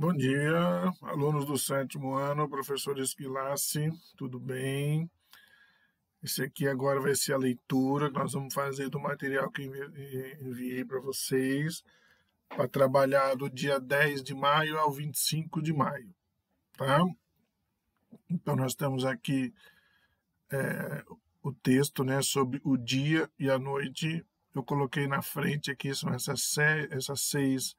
Bom dia, alunos do sétimo ano, professor Esquilace, tudo bem? Esse aqui agora vai ser a leitura que nós vamos fazer do material que enviei para vocês, para trabalhar do dia 10 de maio ao 25 de maio, tá? Então, nós temos aqui é, o texto né, sobre o dia e a noite. Eu coloquei na frente aqui, são essas, essas seis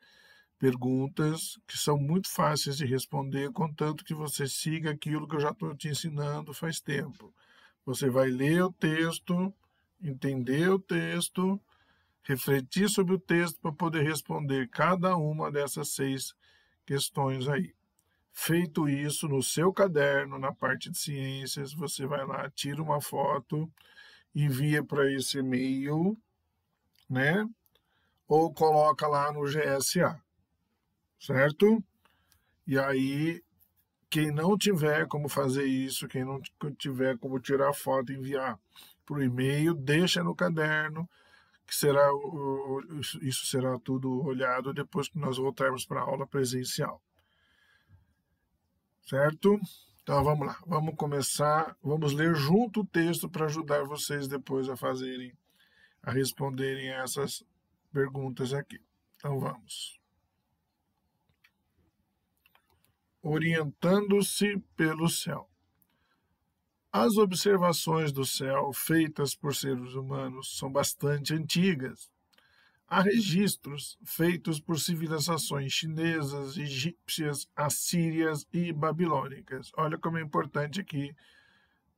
perguntas que são muito fáceis de responder, contanto que você siga aquilo que eu já estou te ensinando faz tempo. Você vai ler o texto, entender o texto, refletir sobre o texto para poder responder cada uma dessas seis questões aí. Feito isso no seu caderno, na parte de ciências, você vai lá, tira uma foto, envia para esse e-mail, né? Ou coloca lá no GSA certo? E aí, quem não tiver como fazer isso, quem não tiver como tirar foto e enviar por e-mail, deixa no caderno, que será isso será tudo olhado depois que nós voltarmos para a aula presencial. Certo? Então vamos lá, vamos começar, vamos ler junto o texto para ajudar vocês depois a fazerem, a responderem essas perguntas aqui. Então vamos. orientando-se pelo céu. As observações do céu feitas por seres humanos são bastante antigas. Há registros feitos por civilizações chinesas, egípcias, assírias e babilônicas. Olha como é importante aqui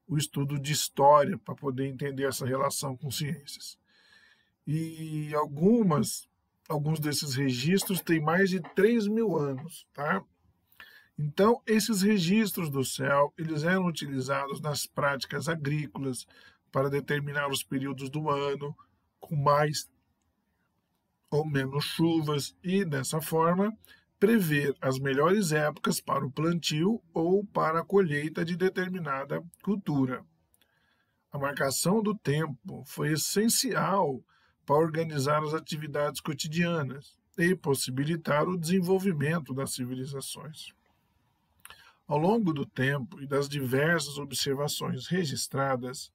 o estudo de história para poder entender essa relação com ciências. E algumas, alguns desses registros têm mais de 3 mil anos, tá? Então, esses registros do céu, eles eram utilizados nas práticas agrícolas para determinar os períodos do ano com mais ou menos chuvas e, dessa forma, prever as melhores épocas para o plantio ou para a colheita de determinada cultura. A marcação do tempo foi essencial para organizar as atividades cotidianas e possibilitar o desenvolvimento das civilizações. Ao longo do tempo e das diversas observações registradas,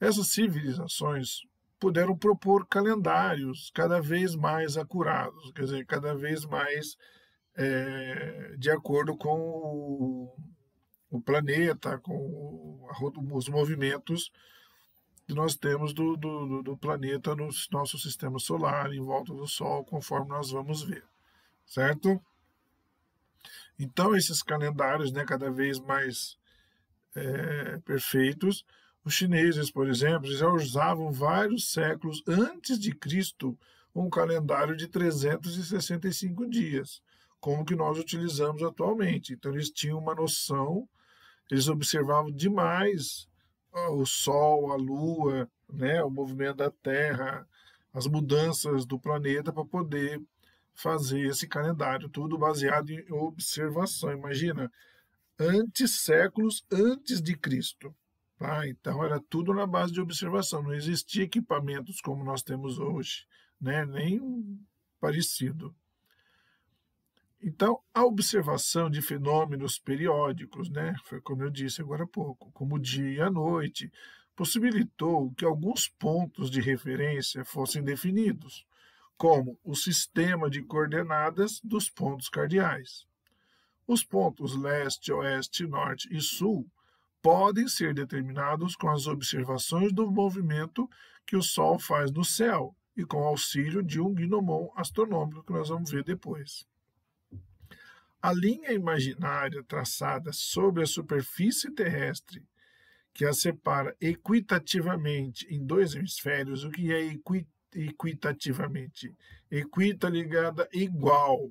essas civilizações puderam propor calendários cada vez mais acurados, quer dizer, cada vez mais é, de acordo com o, o planeta, com o, os movimentos que nós temos do, do, do planeta no nosso sistema solar, em volta do Sol, conforme nós vamos ver, certo? Então, esses calendários né, cada vez mais é, perfeitos, os chineses, por exemplo, já usavam vários séculos antes de Cristo um calendário de 365 dias, como que nós utilizamos atualmente. Então, eles tinham uma noção, eles observavam demais ah, o Sol, a Lua, né, o movimento da Terra, as mudanças do planeta para poder fazer esse calendário, tudo baseado em observação. Imagina, antes séculos antes de Cristo. Tá? Então era tudo na base de observação, não existia equipamentos como nós temos hoje, né? nem parecido. Então, a observação de fenômenos periódicos, né? foi como eu disse agora há pouco, como o dia e a noite, possibilitou que alguns pontos de referência fossem definidos como o sistema de coordenadas dos pontos cardeais. Os pontos leste, oeste, norte e sul podem ser determinados com as observações do movimento que o Sol faz no céu e com auxílio de um gnomon astronômico que nós vamos ver depois. A linha imaginária traçada sobre a superfície terrestre, que a separa equitativamente em dois hemisférios, o que é equitativamente? equitativamente. Equita ligada igual,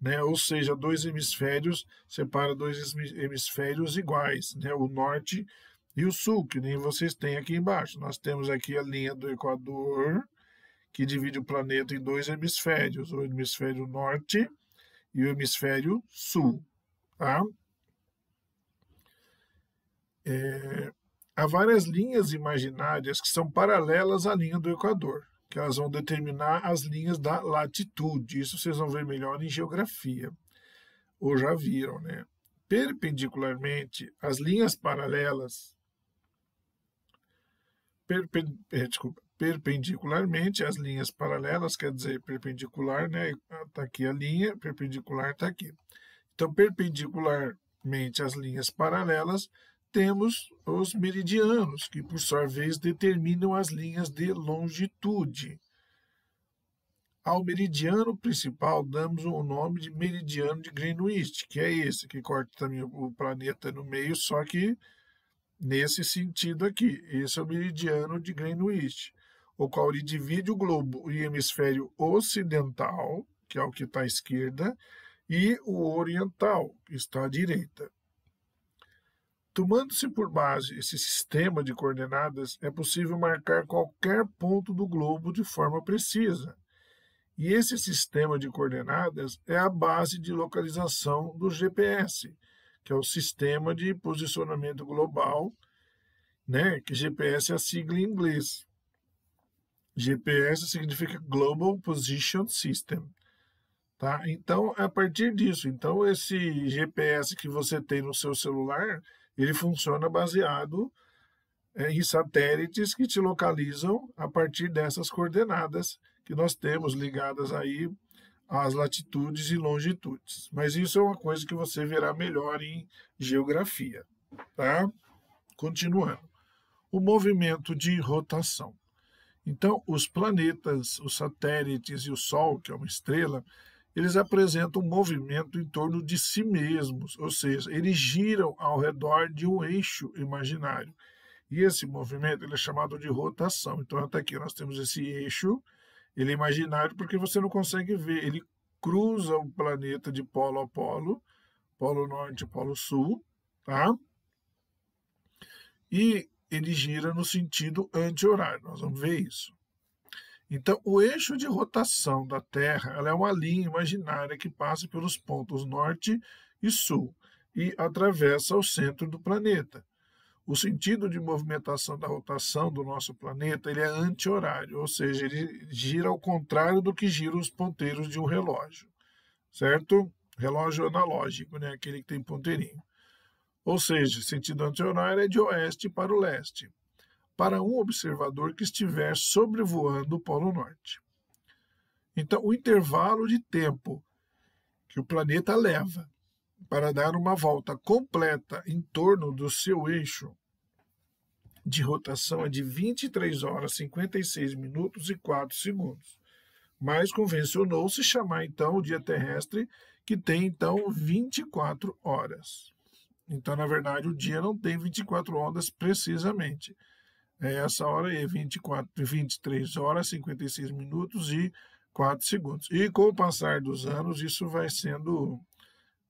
né? ou seja, dois hemisférios separa dois hemisférios iguais, né? o norte e o sul, que nem vocês têm aqui embaixo. Nós temos aqui a linha do Equador, que divide o planeta em dois hemisférios, o hemisfério norte e o hemisfério sul. Tá? É, há várias linhas imaginárias que são paralelas à linha do Equador que elas vão determinar as linhas da latitude. Isso vocês vão ver melhor em geografia, ou já viram, né? Perpendicularmente, as linhas paralelas. Perpen, é, desculpa, perpendicularmente, as linhas paralelas, quer dizer, perpendicular, né? Está aqui a linha, perpendicular está aqui. Então, perpendicularmente, as linhas paralelas temos os meridianos, que por sua vez determinam as linhas de longitude. Ao meridiano principal damos o nome de meridiano de Greenwich, que é esse que corta também o planeta no meio, só que nesse sentido aqui. Esse é o meridiano de Greenwich, o qual ele divide o globo e hemisfério ocidental, que é o que está à esquerda, e o oriental, que está à direita. Tomando-se por base esse sistema de coordenadas, é possível marcar qualquer ponto do globo de forma precisa. E esse sistema de coordenadas é a base de localização do GPS, que é o Sistema de Posicionamento Global, né? que GPS é a sigla em inglês. GPS significa Global Position System. Tá? Então, é a partir disso, então esse GPS que você tem no seu celular, ele funciona baseado é, em satélites que te localizam a partir dessas coordenadas que nós temos ligadas aí às latitudes e longitudes. Mas isso é uma coisa que você verá melhor em geografia, tá? Continuando. O movimento de rotação. Então, os planetas, os satélites e o Sol, que é uma estrela, eles apresentam um movimento em torno de si mesmos, ou seja, eles giram ao redor de um eixo imaginário. E esse movimento ele é chamado de rotação. Então, até aqui nós temos esse eixo, ele é imaginário porque você não consegue ver. Ele cruza o planeta de polo a polo, polo norte e polo sul, tá? E ele gira no sentido anti-horário. Nós vamos ver isso. Então, o eixo de rotação da Terra é uma linha imaginária que passa pelos pontos norte e sul e atravessa o centro do planeta. O sentido de movimentação da rotação do nosso planeta ele é anti-horário, ou seja, ele gira ao contrário do que gira os ponteiros de um relógio, certo? Relógio analógico, né? aquele que tem ponteirinho. Ou seja, sentido anti-horário é de oeste para o leste para um observador que estiver sobrevoando o Polo Norte. Então, o intervalo de tempo que o planeta leva para dar uma volta completa em torno do seu eixo de rotação é de 23 horas 56 minutos e 4 segundos. Mas convencionou-se chamar então o dia terrestre, que tem então 24 horas. Então, na verdade, o dia não tem 24 horas precisamente, é essa hora é 24, 23 horas, 56 minutos e 4 segundos. E com o passar dos anos, isso vai sendo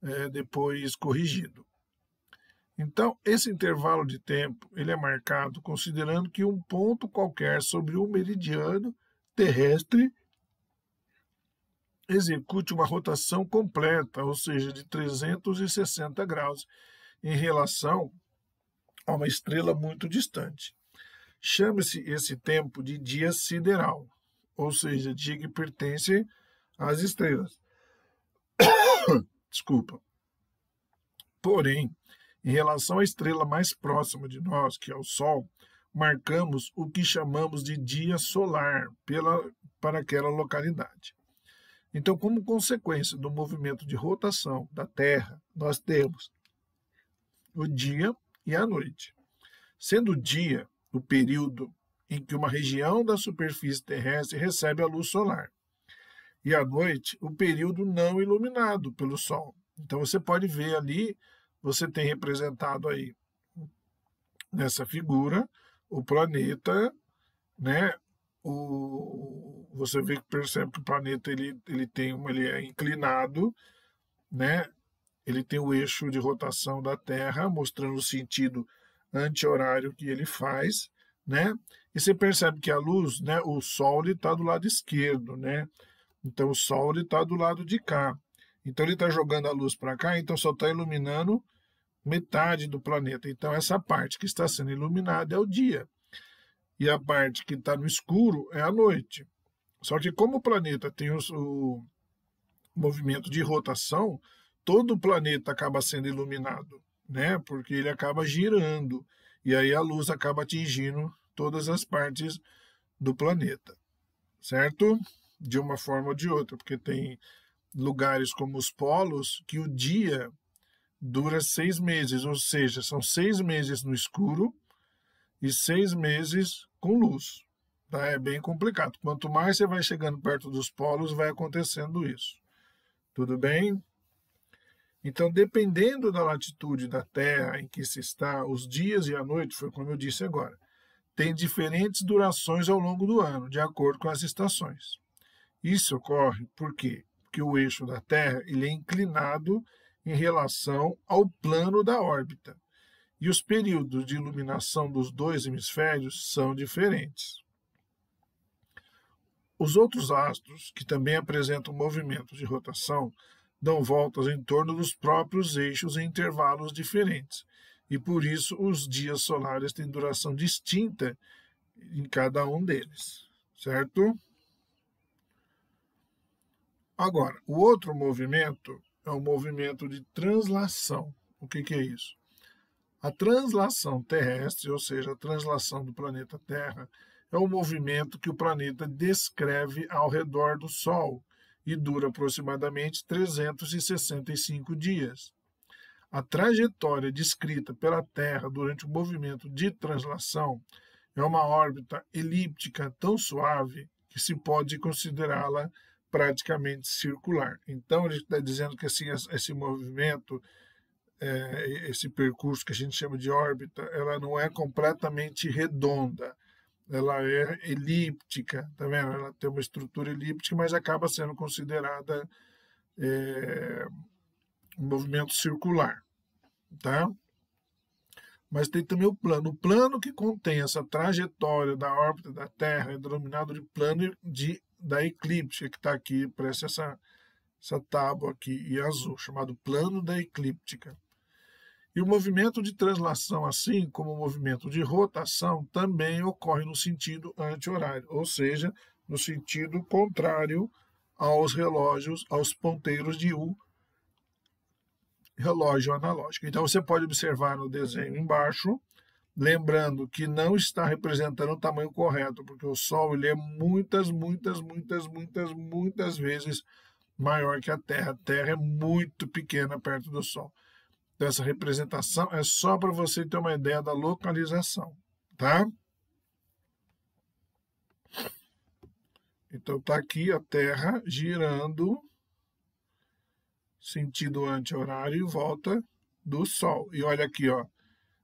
é, depois corrigido. Então, esse intervalo de tempo ele é marcado considerando que um ponto qualquer sobre o meridiano terrestre execute uma rotação completa, ou seja, de 360 graus, em relação a uma estrela muito distante. Chama-se esse tempo de dia sideral, ou seja, dia que pertence às estrelas. Desculpa. Porém, em relação à estrela mais próxima de nós, que é o Sol, marcamos o que chamamos de dia solar pela, para aquela localidade. Então, como consequência do movimento de rotação da Terra, nós temos o dia e a noite. Sendo o dia, o período em que uma região da superfície terrestre recebe a luz solar, e à noite, o período não iluminado pelo Sol. Então você pode ver ali, você tem representado aí nessa figura o planeta, né? O, você vê que percebe que o planeta ele, ele tem uma, ele é inclinado, né? Ele tem o eixo de rotação da Terra, mostrando o sentido anti-horário que ele faz, né? E você percebe que a luz, né, o Sol está do lado esquerdo, né? Então o Sol está do lado de cá. Então ele está jogando a luz para cá, então só está iluminando metade do planeta. Então essa parte que está sendo iluminada é o dia. E a parte que está no escuro é a noite. Só que como o planeta tem o, o movimento de rotação, todo o planeta acaba sendo iluminado né? Porque ele acaba girando e aí a luz acaba atingindo todas as partes do planeta, certo? De uma forma ou de outra, porque tem lugares como os polos que o dia dura seis meses, ou seja, são seis meses no escuro e seis meses com luz. Tá? É bem complicado. Quanto mais você vai chegando perto dos polos, vai acontecendo isso. Tudo bem? Então, dependendo da latitude da Terra em que se está, os dias e a noite, foi como eu disse agora, têm diferentes durações ao longo do ano, de acordo com as estações. Isso ocorre por quê? Porque o eixo da Terra ele é inclinado em relação ao plano da órbita. E os períodos de iluminação dos dois hemisférios são diferentes. Os outros astros, que também apresentam movimentos de rotação, dão voltas em torno dos próprios eixos em intervalos diferentes, e por isso os dias solares têm duração distinta em cada um deles, certo? Agora, o outro movimento é o movimento de translação. O que, que é isso? A translação terrestre, ou seja, a translação do planeta Terra, é o movimento que o planeta descreve ao redor do Sol e dura aproximadamente 365 dias. A trajetória descrita pela Terra durante o movimento de translação é uma órbita elíptica tão suave que se pode considerá-la praticamente circular. Então, ele está dizendo que assim, esse movimento, é, esse percurso que a gente chama de órbita, ela não é completamente redonda, ela é elíptica, tá vendo? Ela tem uma estrutura elíptica, mas acaba sendo considerada é, um movimento circular, tá? Mas tem também o plano. O plano que contém essa trajetória da órbita da Terra é denominado de plano de, da eclíptica, que está aqui, parece essa, essa tábua aqui em azul, chamado plano da eclíptica. E o movimento de translação, assim como o movimento de rotação, também ocorre no sentido anti-horário, ou seja, no sentido contrário aos relógios, aos ponteiros de U, relógio analógico. Então você pode observar no desenho embaixo, lembrando que não está representando o tamanho correto, porque o Sol ele é muitas, muitas, muitas, muitas, muitas vezes maior que a Terra. A Terra é muito pequena perto do Sol dessa representação é só para você ter uma ideia da localização, tá? Então, tá aqui a Terra girando sentido anti-horário e volta do Sol. E olha aqui, ó,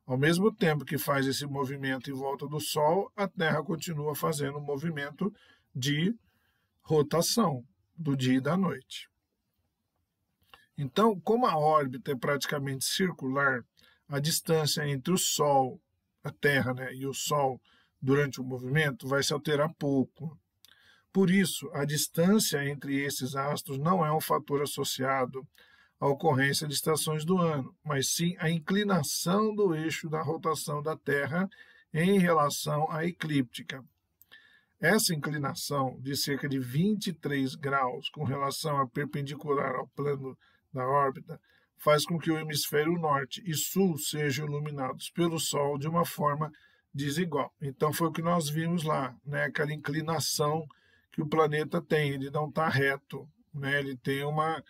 ao mesmo tempo que faz esse movimento em volta do Sol, a Terra continua fazendo um movimento de rotação do dia e da noite. Então, como a órbita é praticamente circular, a distância entre o Sol, a Terra né, e o Sol durante o movimento vai se alterar pouco. Por isso, a distância entre esses astros não é um fator associado à ocorrência de estações do ano, mas sim a inclinação do eixo da rotação da Terra em relação à eclíptica. Essa inclinação de cerca de 23 graus com relação a perpendicular ao plano da órbita faz com que o hemisfério norte e sul sejam iluminados pelo Sol de uma forma desigual. Então foi o que nós vimos lá, né? aquela inclinação que o planeta tem, ele não está reto, né? ele tem uma.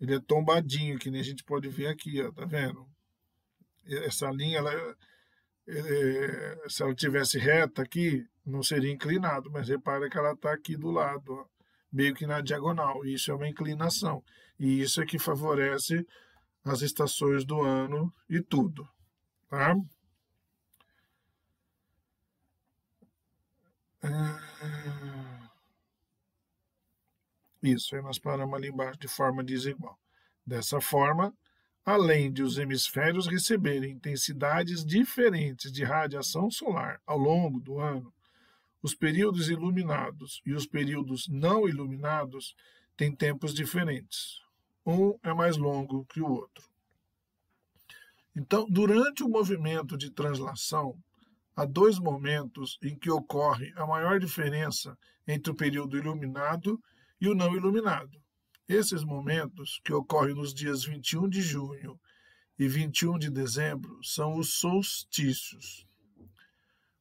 ele é tombadinho, que nem a gente pode ver aqui, ó, tá vendo? Essa linha, ela, é, é, se ela tivesse reta aqui, não seria inclinado, mas repara que ela está aqui do lado, ó, meio que na diagonal, isso é uma inclinação e isso é que favorece as estações do ano e tudo, tá? Ah, isso, é, aí nós paramos ali embaixo de forma desigual. Dessa forma, além de os hemisférios receberem intensidades diferentes de radiação solar ao longo do ano, os períodos iluminados e os períodos não iluminados têm tempos diferentes um é mais longo que o outro. Então, durante o movimento de translação, há dois momentos em que ocorre a maior diferença entre o período iluminado e o não iluminado. Esses momentos, que ocorrem nos dias 21 de junho e 21 de dezembro, são os solstícios.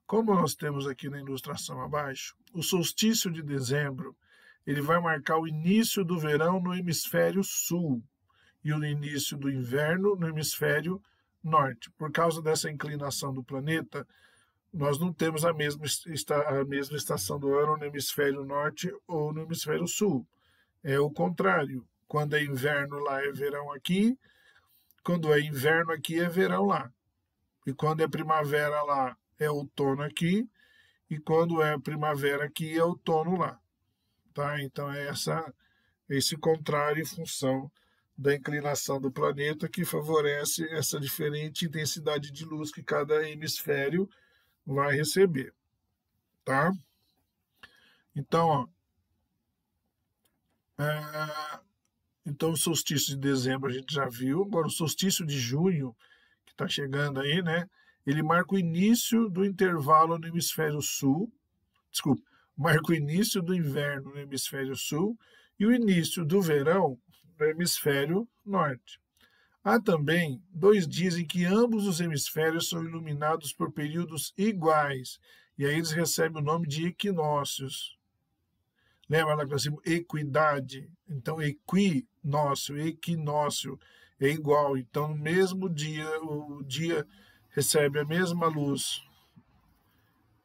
Como nós temos aqui na ilustração abaixo, o solstício de dezembro ele vai marcar o início do verão no hemisfério sul e o início do inverno no hemisfério norte. Por causa dessa inclinação do planeta, nós não temos a mesma, a mesma estação do ano no hemisfério norte ou no hemisfério sul. É o contrário. Quando é inverno lá é verão aqui, quando é inverno aqui é verão lá. E quando é primavera lá é outono aqui, e quando é primavera aqui é outono lá. Tá? Então é essa, esse contrário em função da inclinação do planeta que favorece essa diferente intensidade de luz que cada hemisfério vai receber. Tá? Então, ó, é, então o solstício de dezembro a gente já viu, agora o solstício de junho, que está chegando aí, né? Ele marca o início do intervalo no hemisfério sul, desculpa, marca o início do inverno no hemisfério sul e o início do verão no hemisfério norte. Há também dois dias em que ambos os hemisférios são iluminados por períodos iguais, e aí eles recebem o nome de equinócios. Lembra lá que nós temos equidade? Então, equinócio, equinócio é igual. Então, no mesmo dia, o dia recebe a mesma luz,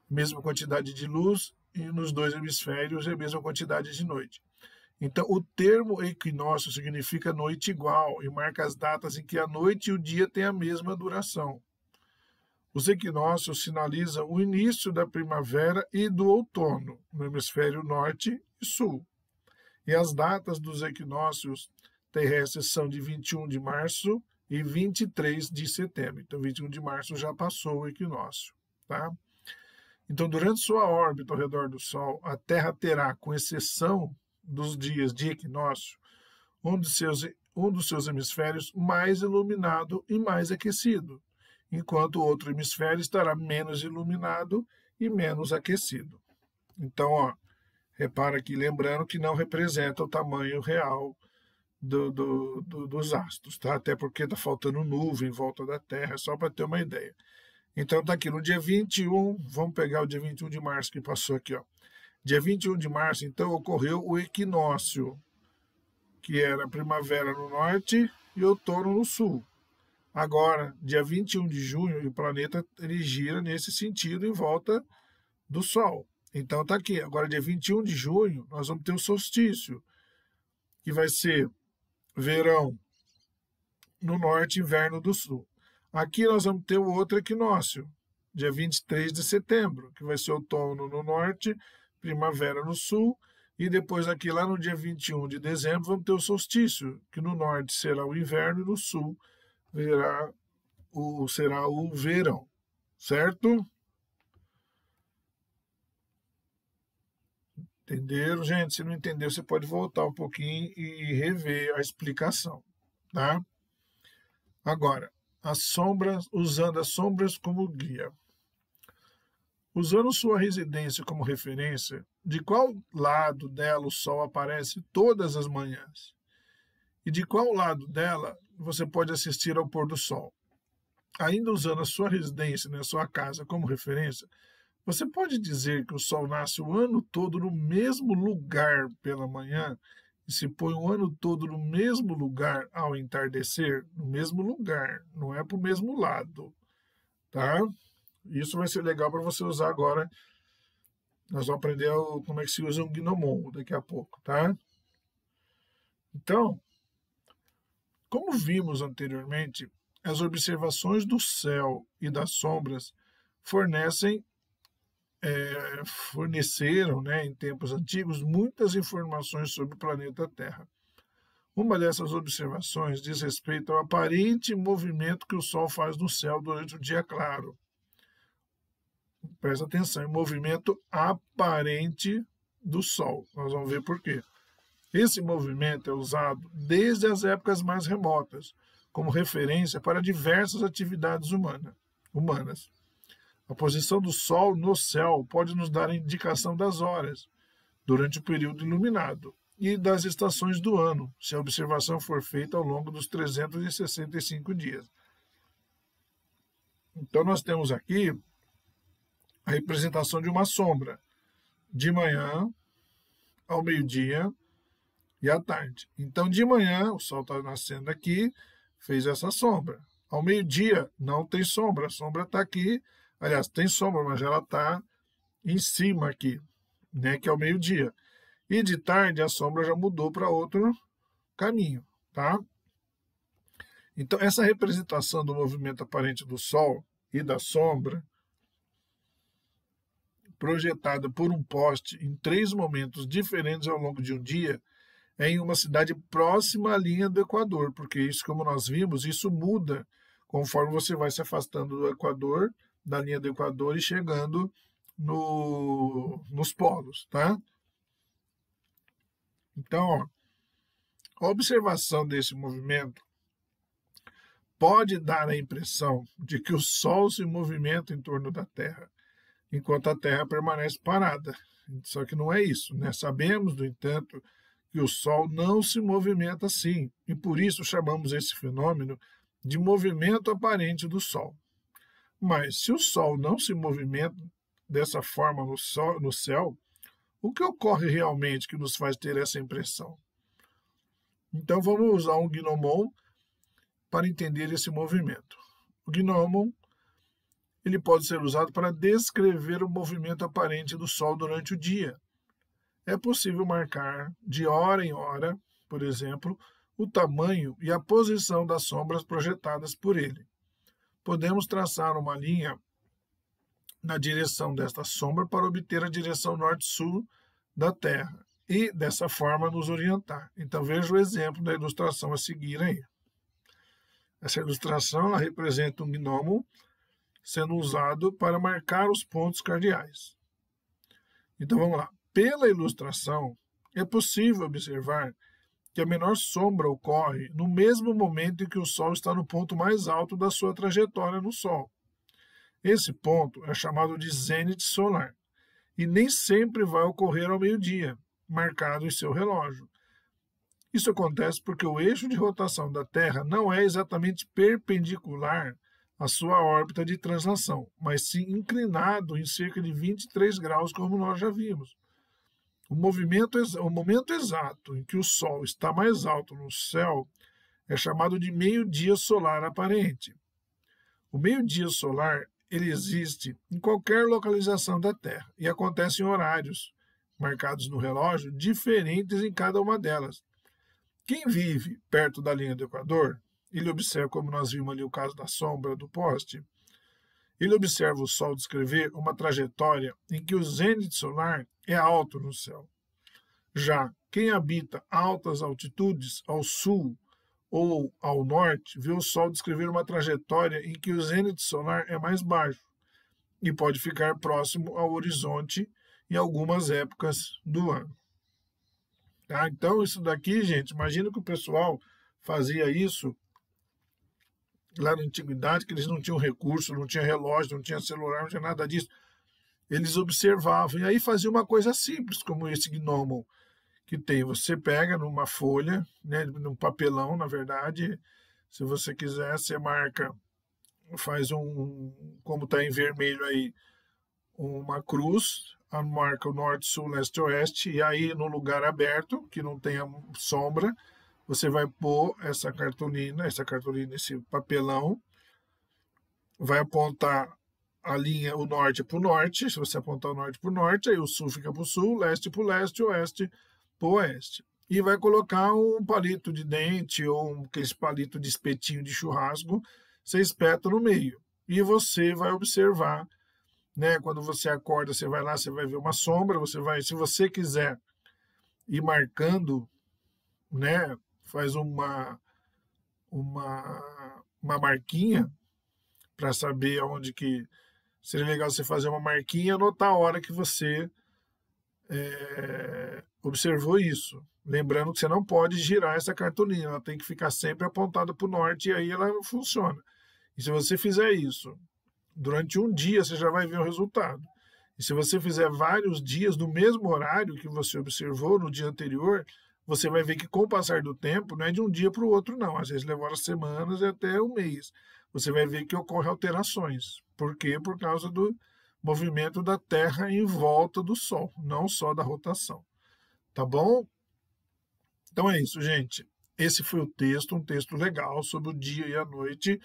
mesma quantidade de luz e nos dois hemisférios é a mesma quantidade de noite. Então, o termo equinócio significa noite igual e marca as datas em que a noite e o dia têm a mesma duração. Os equinócios sinalizam o início da primavera e do outono no hemisfério norte e sul. E as datas dos equinócios terrestres são de 21 de março e 23 de setembro. Então, 21 de março já passou o equinócio, tá? Então, durante sua órbita ao redor do Sol, a Terra terá, com exceção dos dias de equinócio, um dos seus, um dos seus hemisférios mais iluminado e mais aquecido, enquanto o outro hemisfério estará menos iluminado e menos aquecido. Então, ó, repara aqui, lembrando que não representa o tamanho real do, do, do, dos astros, tá? Até porque está faltando nuvem em volta da Terra, só para ter uma ideia. Então tá aqui no dia 21, vamos pegar o dia 21 de março que passou aqui, ó. Dia 21 de março, então, ocorreu o equinócio, que era primavera no norte e outono no sul. Agora, dia 21 de junho, o planeta ele gira nesse sentido em volta do Sol. Então tá aqui. Agora, dia 21 de junho, nós vamos ter o solstício, que vai ser verão no norte, inverno do sul. Aqui nós vamos ter o outro equinócio, dia 23 de setembro, que vai ser outono no norte, primavera no sul, e depois aqui lá no dia 21 de dezembro vamos ter o solstício, que no norte será o inverno e no sul virá o, será o verão, certo? Entenderam, gente? Se não entendeu, você pode voltar um pouquinho e rever a explicação, tá? Agora, as sombras, usando as sombras como guia. Usando sua residência como referência, de qual lado dela o sol aparece todas as manhãs? E de qual lado dela você pode assistir ao pôr do sol? Ainda usando a sua residência, né, sua casa como referência, você pode dizer que o sol nasce o ano todo no mesmo lugar pela manhã e se põe o ano todo no mesmo lugar ao entardecer, no mesmo lugar, não é para o mesmo lado, tá? Isso vai ser legal para você usar agora. Nós vamos aprender como é que se usa um gnomon daqui a pouco, tá? Então, como vimos anteriormente, as observações do céu e das sombras fornecem é, forneceram, né, em tempos antigos, muitas informações sobre o planeta Terra. Uma dessas observações diz respeito ao aparente movimento que o Sol faz no céu durante o dia claro. Presta atenção, é movimento aparente do Sol. Nós vamos ver por quê. Esse movimento é usado desde as épocas mais remotas, como referência para diversas atividades humana, humanas. A posição do Sol no céu pode nos dar indicação das horas, durante o período iluminado, e das estações do ano, se a observação for feita ao longo dos 365 dias. Então, nós temos aqui a representação de uma sombra, de manhã ao meio-dia e à tarde. Então, de manhã, o sol está nascendo aqui, fez essa sombra. Ao meio-dia, não tem sombra, a sombra está aqui Aliás, tem sombra, mas ela está em cima aqui, né, que é o meio-dia. E de tarde a sombra já mudou para outro caminho, tá? Então, essa representação do movimento aparente do Sol e da sombra, projetada por um poste em três momentos diferentes ao longo de um dia, é em uma cidade próxima à linha do Equador, porque isso, como nós vimos, isso muda conforme você vai se afastando do Equador da linha do Equador e chegando no, nos polos, tá? Então, a observação desse movimento pode dar a impressão de que o Sol se movimenta em torno da Terra, enquanto a Terra permanece parada. Só que não é isso, né? Sabemos, no entanto, que o Sol não se movimenta assim, e por isso chamamos esse fenômeno de movimento aparente do Sol. Mas se o Sol não se movimenta dessa forma no, sol, no céu, o que ocorre realmente que nos faz ter essa impressão? Então vamos usar um gnomon para entender esse movimento. O gnomon ele pode ser usado para descrever o movimento aparente do Sol durante o dia. É possível marcar de hora em hora, por exemplo, o tamanho e a posição das sombras projetadas por ele podemos traçar uma linha na direção desta sombra para obter a direção norte-sul da Terra e, dessa forma, nos orientar. Então, veja o exemplo da ilustração a seguir aí. Essa ilustração representa um gnomo sendo usado para marcar os pontos cardeais. Então, vamos lá. Pela ilustração, é possível observar que a menor sombra ocorre no mesmo momento em que o Sol está no ponto mais alto da sua trajetória no Sol. Esse ponto é chamado de zênite solar e nem sempre vai ocorrer ao meio-dia, marcado em seu relógio. Isso acontece porque o eixo de rotação da Terra não é exatamente perpendicular à sua órbita de translação, mas sim inclinado em cerca de 23 graus, como nós já vimos. O, movimento, o momento exato em que o Sol está mais alto no céu é chamado de meio-dia solar aparente. O meio-dia solar ele existe em qualquer localização da Terra e acontece em horários marcados no relógio diferentes em cada uma delas. Quem vive perto da linha do Equador, ele observa, como nós vimos ali o caso da sombra do poste, ele observa o Sol descrever uma trajetória em que o zênite solar é alto no céu. Já quem habita altas altitudes ao sul ou ao norte vê o Sol descrever uma trajetória em que o zênite solar é mais baixo e pode ficar próximo ao horizonte em algumas épocas do ano. Tá? Então, isso daqui, gente, imagina que o pessoal fazia isso lá na antiguidade, que eles não tinham recurso, não tinha relógio, não tinha celular, não tinha nada disso. Eles observavam e aí faziam uma coisa simples, como esse gnomo que tem. Você pega numa folha, né, num papelão, na verdade, se você quiser, você marca, faz um, como está em vermelho aí, uma cruz, marca o norte, sul, leste, oeste, e aí no lugar aberto, que não tenha sombra, você vai pôr essa cartolina, essa cartolina, esse papelão, vai apontar a linha o norte para o norte, se você apontar o norte para o norte, aí o sul fica para o sul, leste para o leste, oeste para o oeste. E vai colocar um palito de dente ou um, palito de espetinho de churrasco, você espeta no meio. E você vai observar, né? Quando você acorda, você vai lá, você vai ver uma sombra, você vai, se você quiser ir marcando, né? faz uma, uma, uma marquinha para saber onde que seria legal você fazer uma marquinha, anotar a hora que você é, observou isso. Lembrando que você não pode girar essa cartolina, ela tem que ficar sempre apontada para o norte e aí ela não funciona. E se você fizer isso durante um dia, você já vai ver o resultado. E se você fizer vários dias no mesmo horário que você observou no dia anterior, você vai ver que com o passar do tempo, não é de um dia para o outro, não. Às vezes levaram semanas e até um mês. Você vai ver que ocorrem alterações. Por quê? Por causa do movimento da Terra em volta do Sol, não só da rotação. Tá bom? Então é isso, gente. Esse foi o texto, um texto legal sobre o dia e a noite,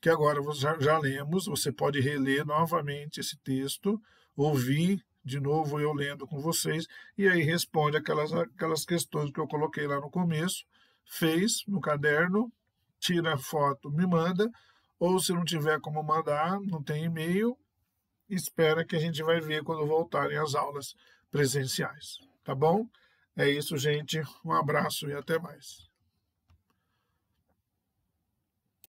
que agora já, já lemos. Você pode reler novamente esse texto, ouvir de novo eu lendo com vocês, e aí responde aquelas, aquelas questões que eu coloquei lá no começo, fez no caderno, tira a foto, me manda, ou se não tiver como mandar, não tem e-mail, espera que a gente vai ver quando voltarem as aulas presenciais, tá bom? É isso, gente. Um abraço e até mais.